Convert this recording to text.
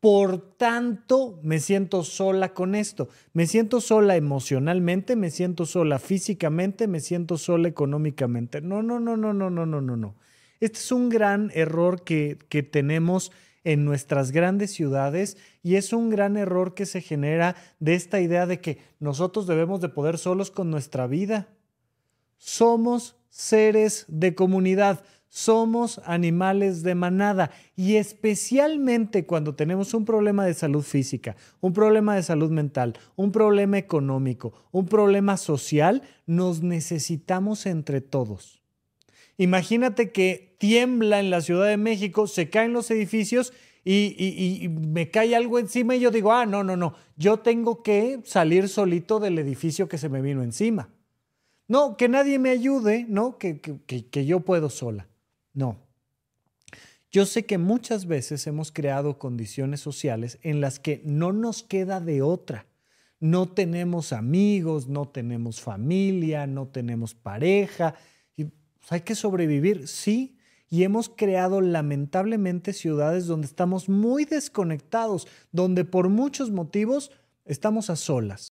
Por tanto, me siento sola con esto. Me siento sola emocionalmente, me siento sola físicamente, me siento sola económicamente. No, no, no, no, no, no, no, no, Este es un gran error que, que tenemos en nuestras grandes ciudades y es un gran error que se genera de esta idea de que nosotros debemos de poder solos con nuestra vida. Somos seres de comunidad somos animales de manada y especialmente cuando tenemos un problema de salud física, un problema de salud mental, un problema económico, un problema social, nos necesitamos entre todos. Imagínate que tiembla en la Ciudad de México, se caen los edificios y, me cae algo encima y yo digo, ah, no, no, no, yo tengo que salir solito del edificio que se me vino encima. No, que nadie me ayude, ¿no? Que, que yo puedo sola. No. Yo sé que muchas veces hemos creado condiciones sociales en las que no nos queda de otra. No tenemos amigos, no tenemos familia, no tenemos pareja. Y, pues, hay que sobrevivir, sí. Y hemos creado lamentablemente ciudades donde estamos muy desconectados, donde por muchos motivos estamos a solas.